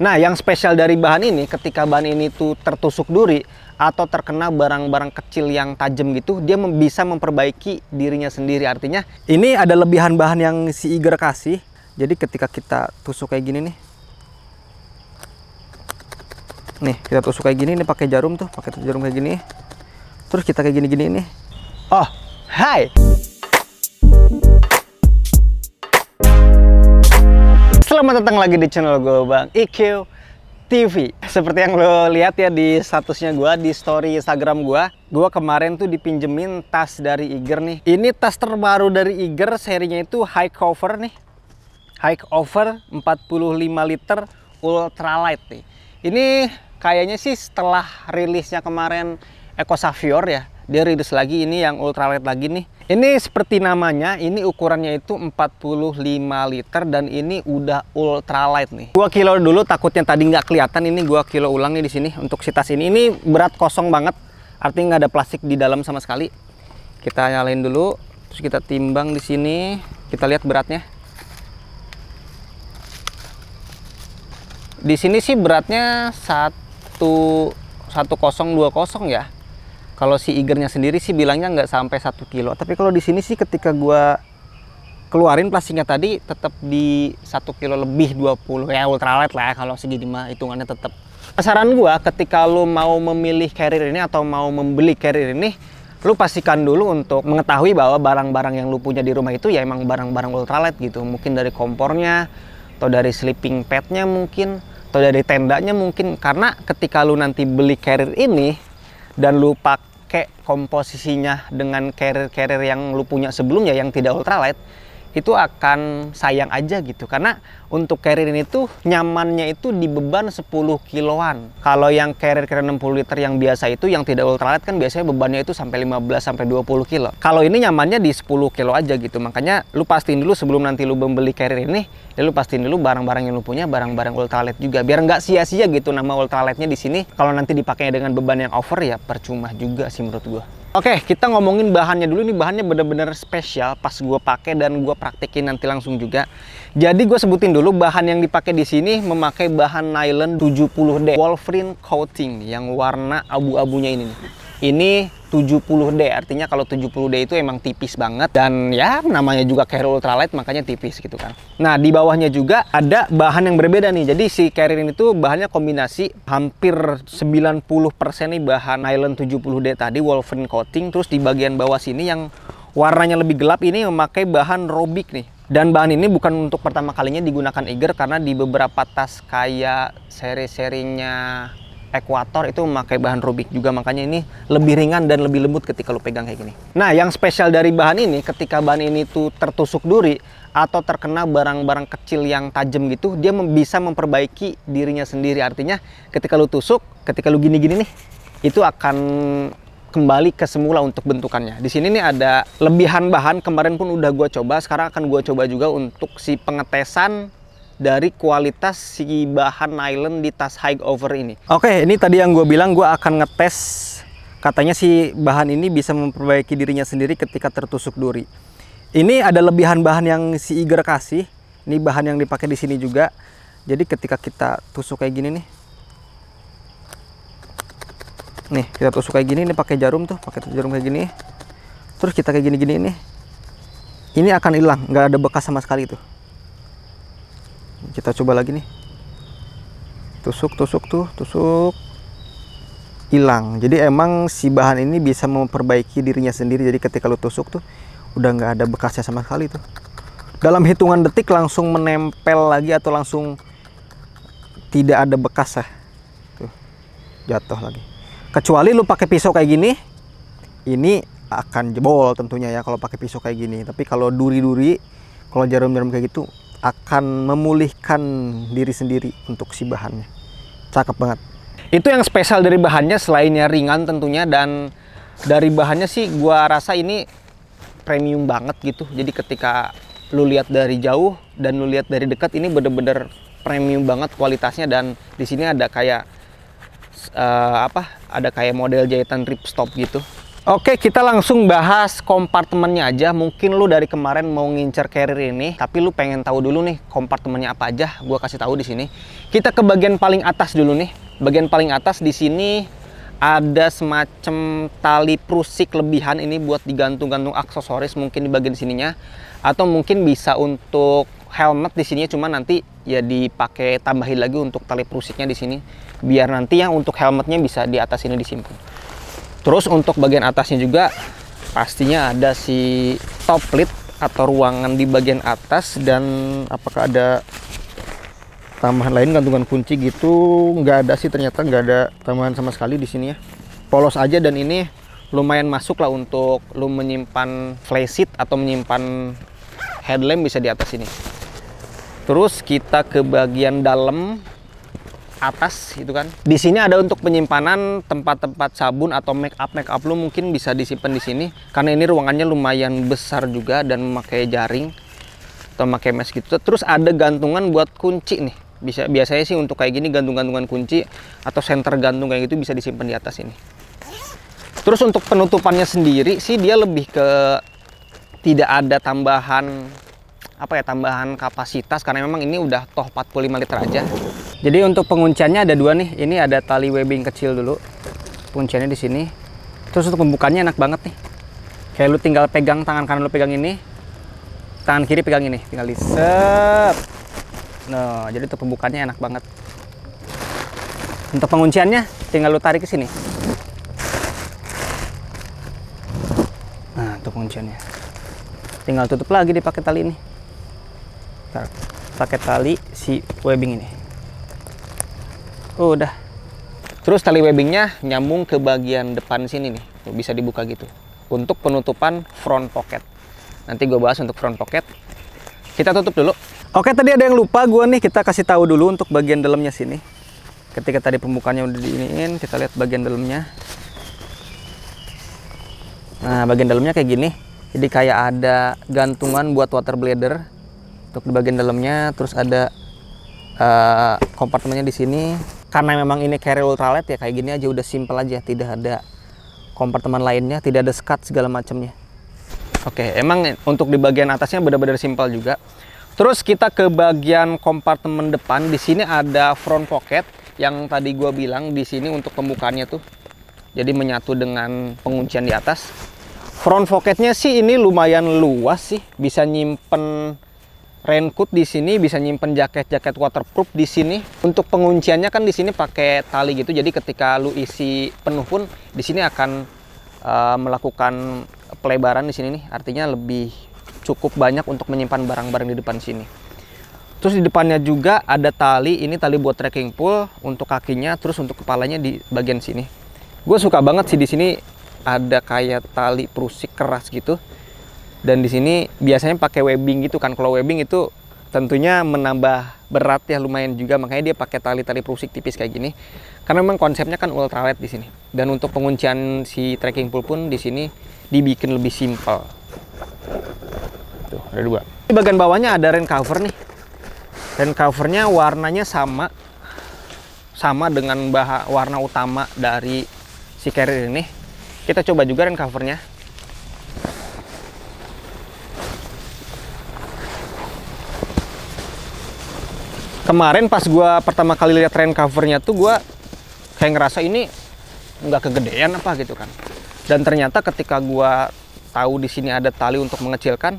Nah, yang spesial dari bahan ini ketika bahan ini tuh tertusuk duri atau terkena barang-barang kecil yang tajam gitu, dia bisa memperbaiki dirinya sendiri. Artinya, ini ada lebihan bahan yang si Iger kasih. Jadi ketika kita tusuk kayak gini nih. Nih, kita tusuk kayak gini nih pakai jarum tuh, pakai jarum kayak gini. Terus kita kayak gini-gini nih. Oh, hai. Selamat datang lagi di channel gue Bang IQ TV Seperti yang lo lihat ya di statusnya gue, di story Instagram gue Gue kemarin tuh dipinjemin tas dari Iger nih Ini tas terbaru dari Iger, serinya itu high cover nih High cover 45 liter ultralight nih Ini kayaknya sih setelah rilisnya kemarin Eco Savior ya dia reduce lagi ini yang ultralight lagi nih ini seperti namanya ini ukurannya itu 45 liter dan ini udah ultralight nih gua kilo dulu takutnya tadi nggak kelihatan ini gua kilo ulang nih di sini untuk si tas ini ini berat kosong banget artinya nggak ada plastik di dalam sama sekali kita nyalain dulu terus kita timbang di sini kita lihat beratnya di sini sih beratnya satu satu kosong dua kosong ya kalau si igernya sendiri sih bilangnya nggak sampai satu kilo, tapi kalau di sini sih ketika gua keluarin plastiknya tadi tetap di satu kilo lebih 20 ya ultralight lah ya, kalau segini mah hitungannya tetap. Saran gua ketika lu mau memilih carrier ini atau mau membeli carrier ini, lu pastikan dulu untuk mengetahui bahwa barang-barang yang lu punya di rumah itu ya emang barang-barang ultralight gitu. Mungkin dari kompornya atau dari sleeping padnya mungkin atau dari tendanya mungkin karena ketika lu nanti beli carrier ini dan lu pakai pakai komposisinya dengan carrier-carrier yang lu punya sebelumnya yang tidak ultralight itu akan sayang aja gitu karena untuk carrier ini tuh nyamannya itu di beban 10 kiloan kalau yang carrier carrier 60 liter yang biasa itu yang tidak ultralight kan biasanya bebannya itu sampai 15 sampai 20 kilo kalau ini nyamannya di 10 kilo aja gitu makanya lu pastiin dulu sebelum nanti lu membeli carrier ini ya lu pastiin dulu barang-barang yang lu punya barang-barang ultralight juga biar nggak sia-sia gitu nama ultralightnya di sini kalau nanti dipakainya dengan beban yang over ya percuma juga sih menurut gua Oke, kita ngomongin bahannya dulu. Ini bahannya bener-bener spesial pas gue pakai dan gue praktekin nanti langsung juga. Jadi gue sebutin dulu bahan yang dipakai di sini memakai bahan nylon 70D Wolverine coating yang warna abu-abunya ini. Nih. Ini 70D, artinya kalau 70D itu emang tipis banget dan ya namanya juga carrier ultralight makanya tipis gitu kan. Nah, di bawahnya juga ada bahan yang berbeda nih. Jadi si carrier ini tuh bahannya kombinasi hampir 90% nih bahan nylon 70D tadi wolfen coating terus di bagian bawah sini yang warnanya lebih gelap ini memakai bahan robik nih. Dan bahan ini bukan untuk pertama kalinya digunakan Eiger karena di beberapa tas kayak seri-serinya ekuator itu memakai bahan rubik juga makanya ini lebih ringan dan lebih lembut ketika lo pegang kayak gini nah yang spesial dari bahan ini ketika bahan ini tuh tertusuk duri atau terkena barang-barang kecil yang tajam gitu dia bisa memperbaiki dirinya sendiri artinya ketika lo tusuk ketika lo gini-gini nih itu akan kembali ke semula untuk bentukannya. Di sini nih ada lebihan bahan kemarin pun udah gua coba, sekarang akan gua coba juga untuk si pengetesan dari kualitas si bahan nylon di tas hike over ini. Oke, ini tadi yang gue bilang gue akan ngetes katanya si bahan ini bisa memperbaiki dirinya sendiri ketika tertusuk duri. Ini ada lebihan bahan yang si Iger kasih. Ini bahan yang dipakai di sini juga. Jadi ketika kita tusuk kayak gini nih. Nih, kita tusuk kayak gini ini pakai jarum tuh, pakai jarum kayak gini. Terus kita kayak gini-gini nih. Ini akan hilang, nggak ada bekas sama sekali tuh kita coba lagi nih tusuk tusuk tuh tusuk hilang jadi emang si bahan ini bisa memperbaiki dirinya sendiri jadi ketika lu tusuk tuh udah nggak ada bekasnya sama sekali tuh dalam hitungan detik langsung menempel lagi atau langsung tidak ada bekas ya tuh jatuh lagi kecuali lu pakai pisau kayak gini ini akan jebol tentunya ya kalau pakai pisau kayak gini tapi kalau duri-duri kalau jarum-jarum kayak gitu akan memulihkan diri sendiri untuk si bahannya. Cakep banget. Itu yang spesial dari bahannya selainnya ringan tentunya dan dari bahannya sih gua rasa ini premium banget gitu. Jadi ketika lu lihat dari jauh dan lu lihat dari dekat ini bener-bener premium banget kualitasnya dan di sini ada kayak uh, apa? Ada kayak model jahitan ripstop gitu. Oke, kita langsung bahas kompartemennya aja. Mungkin lu dari kemarin mau ngincer carrier ini, tapi lu pengen tahu dulu nih kompartemennya apa aja. Gua kasih tahu di sini. Kita ke bagian paling atas dulu nih. Bagian paling atas di sini ada semacam tali prusik lebihan ini buat digantung-gantung aksesoris mungkin di bagian sininya atau mungkin bisa untuk helmet di sini cuma nanti ya dipakai tambahin lagi untuk tali prusiknya di sini biar nanti yang untuk helmetnya bisa di atas ini disimpan terus untuk bagian atasnya juga pastinya ada si top lid atau ruangan di bagian atas dan apakah ada tambahan lain gantungan kunci gitu nggak ada sih ternyata nggak ada tambahan sama sekali di sini ya polos aja dan ini lumayan masuk lah untuk lu menyimpan flysheet atau menyimpan headlamp bisa di atas ini terus kita ke bagian dalam atas gitu kan. Di sini ada untuk penyimpanan tempat-tempat sabun atau make up make up lu mungkin bisa disimpan di sini karena ini ruangannya lumayan besar juga dan memakai jaring atau memakai mesh gitu. Terus ada gantungan buat kunci nih. Bisa biasanya sih untuk kayak gini gantung-gantungan kunci atau senter gantung kayak gitu bisa disimpan di atas ini. Terus untuk penutupannya sendiri sih dia lebih ke tidak ada tambahan apa ya tambahan kapasitas karena memang ini udah toh 45 liter aja. Jadi untuk pengunciannya ada dua nih. Ini ada tali webbing kecil dulu. Pengunciannya di sini. Terus untuk pembukanya enak banget nih. Kayak lu tinggal pegang tangan kanan lu pegang ini. Tangan kiri pegang ini, tinggal di set. Nah, jadi untuk pembukanya enak banget. Untuk pengunciannya tinggal lu tarik ke sini. Nah, untuk pengunciannya. Tinggal tutup lagi dipakai tali ini. Ntar, pakai tali si webbing ini oh, udah terus tali webbingnya nyambung ke bagian depan sini nih tuh, bisa dibuka gitu untuk penutupan front pocket nanti gue bahas untuk front pocket kita tutup dulu oke tadi ada yang lupa gue nih kita kasih tahu dulu untuk bagian dalamnya sini ketika tadi pembukanya udah diiniin kita lihat bagian dalamnya nah bagian dalamnya kayak gini jadi kayak ada gantungan buat water blader untuk di bagian dalamnya terus ada uh, kompartemennya di sini karena memang ini carrier ultralight ya kayak gini aja udah simple aja tidak ada kompartemen lainnya tidak ada skat segala macamnya oke emang untuk di bagian atasnya benar-benar simple juga terus kita ke bagian kompartemen depan di sini ada front pocket yang tadi gue bilang di sini untuk pembukaannya tuh jadi menyatu dengan penguncian di atas front pocketnya sih ini lumayan luas sih bisa nyimpen raincoat di sini bisa nyimpen jaket-jaket waterproof di sini. Untuk pengunciannya kan di sini pakai tali gitu. Jadi ketika lu isi penuh pun di sini akan uh, melakukan pelebaran di sini nih. Artinya lebih cukup banyak untuk menyimpan barang-barang di depan sini. Terus di depannya juga ada tali, ini tali buat trekking pool untuk kakinya, terus untuk kepalanya di bagian sini. Gue suka banget sih di sini ada kayak tali prusik keras gitu dan di sini biasanya pakai webbing gitu kan kalau webbing itu tentunya menambah berat ya lumayan juga makanya dia pakai tali-tali perusik tipis kayak gini karena memang konsepnya kan ultralight di sini dan untuk penguncian si trekking pool pun di sini dibikin lebih simpel tuh ada dua di bagian bawahnya ada rain cover nih rain covernya warnanya sama sama dengan bahan warna utama dari si carrier ini kita coba juga rain covernya kemarin pas gue pertama kali lihat rain covernya tuh gue kayak ngerasa ini nggak kegedean apa gitu kan dan ternyata ketika gue tahu di sini ada tali untuk mengecilkan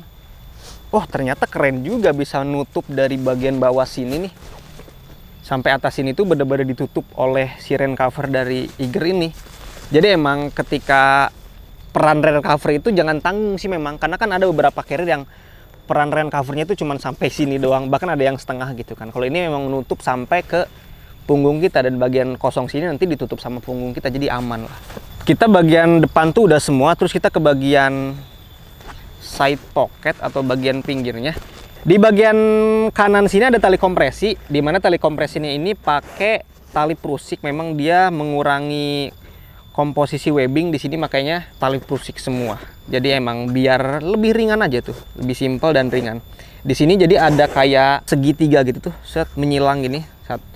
oh ternyata keren juga bisa nutup dari bagian bawah sini nih sampai atas sini tuh benar-benar ditutup oleh si rain cover dari Iger ini jadi emang ketika peran rain cover itu jangan tanggung sih memang karena kan ada beberapa carrier yang peran ren covernya itu cuma sampai sini doang bahkan ada yang setengah gitu kan kalau ini memang menutup sampai ke punggung kita dan bagian kosong sini nanti ditutup sama punggung kita jadi aman lah kita bagian depan tuh udah semua terus kita ke bagian side pocket atau bagian pinggirnya di bagian kanan sini ada tali kompresi di mana tali kompresinya ini pakai tali prusik memang dia mengurangi komposisi webbing di sini makanya tali prusik semua jadi emang biar lebih ringan aja tuh, lebih simple dan ringan. Di sini jadi ada kayak segitiga gitu tuh, set menyilang gini.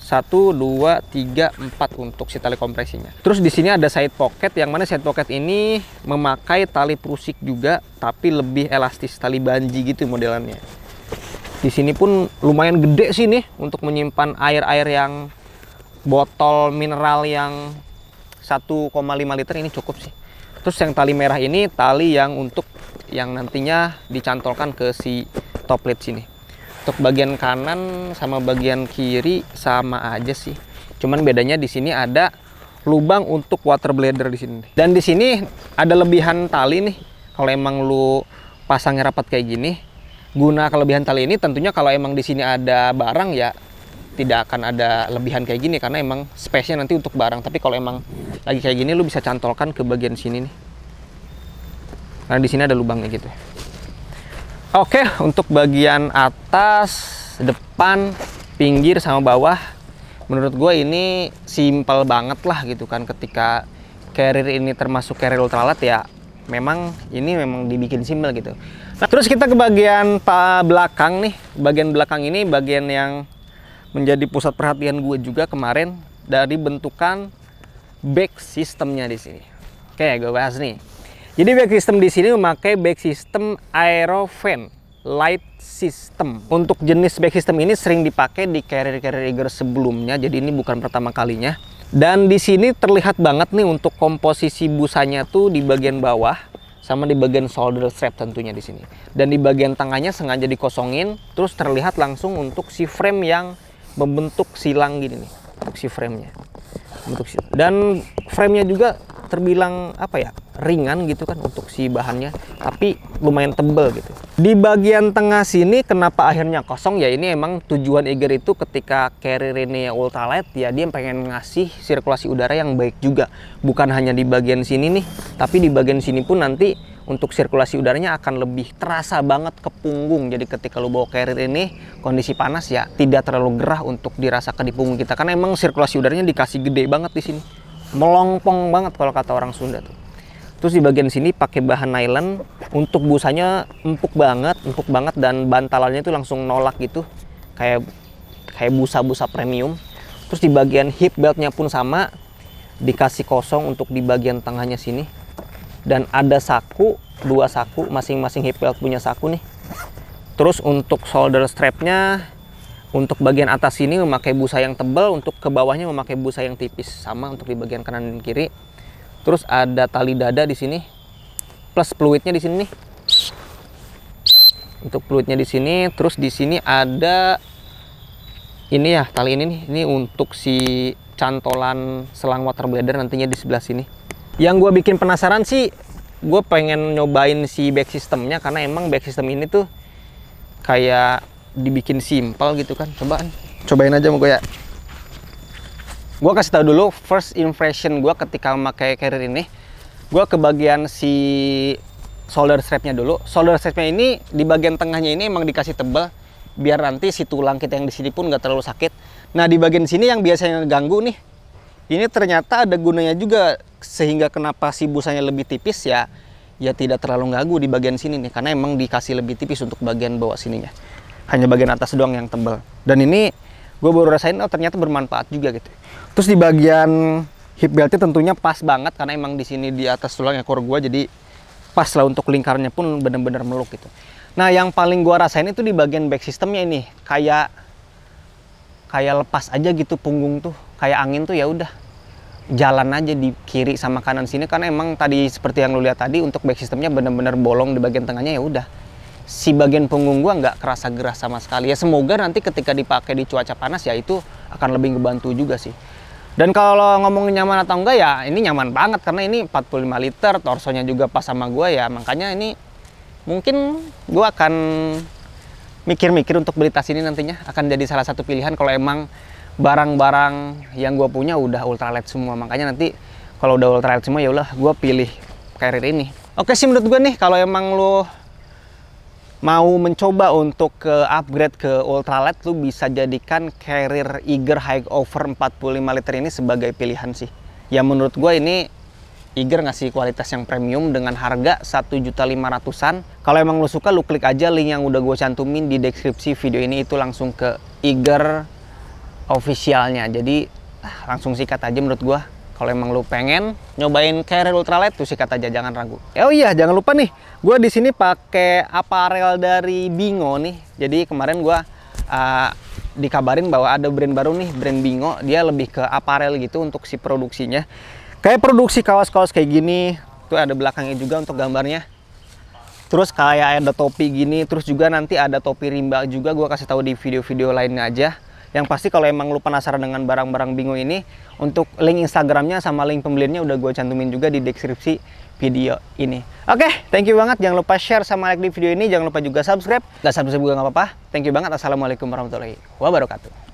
Satu, dua, tiga, empat untuk si tali kompresinya. Terus di sini ada side pocket, yang mana side pocket ini memakai tali prusik juga, tapi lebih elastis, tali banji gitu modelannya. Di sini pun lumayan gede sih nih untuk menyimpan air-air yang botol mineral yang 1,5 liter ini cukup sih Terus yang tali merah ini tali yang untuk yang nantinya dicantolkan ke si toplet sini. Untuk bagian kanan sama bagian kiri sama aja sih. Cuman bedanya di sini ada lubang untuk water bladder di sini. Dan di sini ada lebihan tali nih. Kalau emang lu pasangnya rapat kayak gini, guna kelebihan tali ini tentunya kalau emang di sini ada barang ya tidak akan ada lebihan kayak gini karena emang space-nya nanti untuk barang. Tapi kalau emang lagi kayak gini lu bisa cantolkan ke bagian sini nih. Karena di sini ada lubangnya gitu. Oke, untuk bagian atas, depan, pinggir sama bawah menurut gue ini simple banget lah gitu kan ketika carrier ini termasuk carrier ultralight ya memang ini memang dibikin simpel gitu. Nah, terus kita ke bagian belakang nih. Bagian belakang ini bagian yang menjadi pusat perhatian gue juga kemarin dari bentukan back sistemnya di sini. Oke, gue bahas nih. Jadi back system di sini memakai back system aerofan light system. Untuk jenis back system ini sering dipakai di carrier-carrier Eager sebelumnya, jadi ini bukan pertama kalinya. Dan di sini terlihat banget nih untuk komposisi busanya tuh di bagian bawah sama di bagian solder strap tentunya di sini. Dan di bagian tengahnya sengaja dikosongin, terus terlihat langsung untuk si frame yang membentuk silang gini nih untuk si framenya untuk si, dan framenya juga terbilang apa ya ringan gitu kan untuk si bahannya tapi lumayan tebel gitu di bagian tengah sini kenapa akhirnya kosong ya ini emang tujuan Eger itu ketika carrier ini ultralight ya dia pengen ngasih sirkulasi udara yang baik juga bukan hanya di bagian sini nih tapi di bagian sini pun nanti untuk sirkulasi udaranya akan lebih terasa banget ke punggung. Jadi ketika lu bawa carrier ini kondisi panas ya tidak terlalu gerah untuk dirasakan di punggung kita karena emang sirkulasi udaranya dikasih gede banget di sini. melompong banget kalau kata orang Sunda tuh. Terus di bagian sini pakai bahan nylon untuk busanya empuk banget, empuk banget dan bantalannya itu langsung nolak gitu. Kayak kayak busa-busa premium. Terus di bagian hip beltnya pun sama dikasih kosong untuk di bagian tengahnya sini dan ada saku dua saku masing-masing hip belt punya saku nih terus untuk shoulder strapnya untuk bagian atas ini memakai busa yang tebal untuk ke bawahnya memakai busa yang tipis sama untuk di bagian kanan dan kiri terus ada tali dada di sini plus fluidnya di sini nih untuk fluidnya di sini terus di sini ada ini ya tali ini nih ini untuk si cantolan selang water bladder nantinya di sebelah sini yang gue bikin penasaran sih gue pengen nyobain si back systemnya karena emang back system ini tuh kayak dibikin simpel gitu kan cobaan cobain aja mau gue ya gue kasih tau dulu first impression gue ketika memakai carrier ini gue ke bagian si solder strapnya dulu solder strapnya ini di bagian tengahnya ini emang dikasih tebal biar nanti si tulang kita yang di sini pun nggak terlalu sakit nah di bagian sini yang biasanya ganggu nih ini ternyata ada gunanya juga sehingga kenapa si busanya lebih tipis ya ya tidak terlalu ngagu di bagian sini nih karena emang dikasih lebih tipis untuk bagian bawah sininya hanya bagian atas doang yang tebal dan ini gue baru rasain oh ternyata bermanfaat juga gitu terus di bagian hip beltnya tentunya pas banget karena emang di sini di atas tulang ekor gue jadi pas lah untuk lingkarnya pun bener-bener meluk gitu nah yang paling gue rasain itu di bagian back systemnya ini kayak kayak lepas aja gitu punggung tuh kayak angin tuh ya udah jalan aja di kiri sama kanan sini karena emang tadi seperti yang lu lihat tadi untuk back sistemnya bener-bener bolong di bagian tengahnya ya udah si bagian punggung gua nggak kerasa gerah sama sekali ya semoga nanti ketika dipakai di cuaca panas ya itu akan lebih ngebantu juga sih dan kalau ngomongin nyaman atau enggak ya ini nyaman banget karena ini 45 liter, torsonya juga pas sama gua ya. Makanya ini mungkin gua akan mikir-mikir untuk beli tas ini nantinya akan jadi salah satu pilihan kalau emang barang-barang yang gue punya udah ultralight semua makanya nanti kalau udah ultralight semua ya udah gue pilih carrier ini oke sih menurut gue nih kalau emang lo mau mencoba untuk ke upgrade ke ultralight lo bisa jadikan carrier Eager High Over 45 liter ini sebagai pilihan sih ya menurut gue ini Eager ngasih kualitas yang premium dengan harga 1.500-an. Kalau emang lo suka, lo klik aja link yang udah gue cantumin di deskripsi video ini itu langsung ke Eager officialnya. Jadi ah, langsung sikat aja menurut gue. Kalau emang lo pengen nyobain carrier ultralight tuh sikat aja jangan ragu. Oh iya, jangan lupa nih, gue di sini pakai aparel dari Bingo nih. Jadi kemarin gue uh, ah, dikabarin bahwa ada brand baru nih, brand Bingo. Dia lebih ke aparel gitu untuk si produksinya kayak produksi kaos-kaos kayak gini tuh ada belakangnya juga untuk gambarnya terus kayak ada topi gini terus juga nanti ada topi rimba juga gue kasih tahu di video-video lainnya aja yang pasti kalau emang lu penasaran dengan barang-barang bingung ini untuk link instagramnya sama link pembeliannya udah gue cantumin juga di deskripsi video ini oke okay, thank you banget jangan lupa share sama like di video ini jangan lupa juga subscribe gak subscribe juga gak apa-apa thank you banget assalamualaikum warahmatullahi wabarakatuh